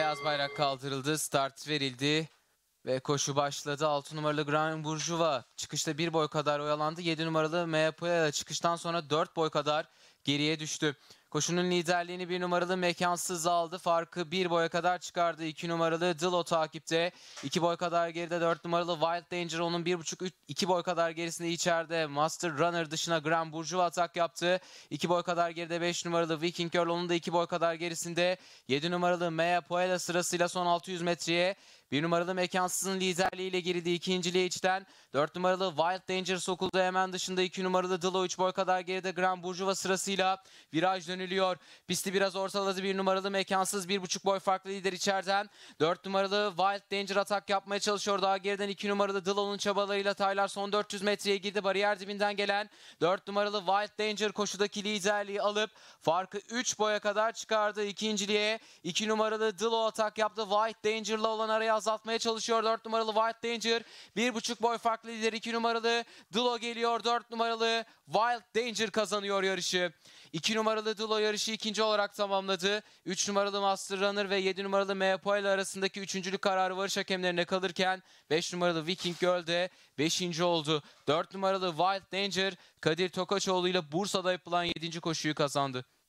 beyaz bayrak kaldırıldı, start verildi ve koşu başladı. 6 numaralı Grand Burjuva çıkışta 1 boy kadar oyalandı. 7 numaralı Meapuela çıkıştan sonra 4 boy kadar geriye düştü. Koşunun liderliğini bir numaralı mekansız aldı. Farkı bir boya kadar çıkardı. İki numaralı Dillo takipte. iki boy kadar geride dört numaralı Wild Danger onun bir buçuk üç, iki boy kadar gerisinde içeride. Master Runner dışına Grand Burjuva atak yaptı. İki boy kadar geride beş numaralı Viking Girl onun da iki boy kadar gerisinde. Yedi numaralı Mea Poela sırasıyla son 600 metreye. Bir numaralı Mekansız'ın liderliğiyle girdi ikinciliğe içten. Dört numaralı Wild Danger sokuldu hemen dışında. iki numaralı Dillo üç boy kadar geride Grand Burjuva sırasıyla viraj dönüyor dönülüyor. Pisti biraz ortaladı. Bir numaralı mekansız. Bir buçuk boy farklı lider içeriden. Dört numaralı Wild Danger atak yapmaya çalışıyor. Daha geriden iki numaralı Dillon'un çabalarıyla Taylar son 400 metreye girdi. Bariyer dibinden gelen dört numaralı Wild Danger koşudaki liderliği alıp farkı üç boya kadar çıkardı. ikinciliğe iki numaralı Dillo atak yaptı. Wild Danger'la olan arayı azaltmaya çalışıyor. dört numaralı Wild Danger. Bir buçuk boy farklı lider iki numaralı Dillo geliyor. dört numaralı Wild Danger kazanıyor yarışı. 2 numaralı Dillo Russell o yarışı ikinci olarak tamamladı. 3 numaralı Master Runner ve 7 numaralı Meapo ile arasındaki üçüncülük kararı varış hakemlerine kalırken 5 numaralı Viking Girl de 5. oldu. 4 numaralı Wild Danger Kadir Tokaçoğlu ile Bursa'da yapılan 7. koşuyu kazandı.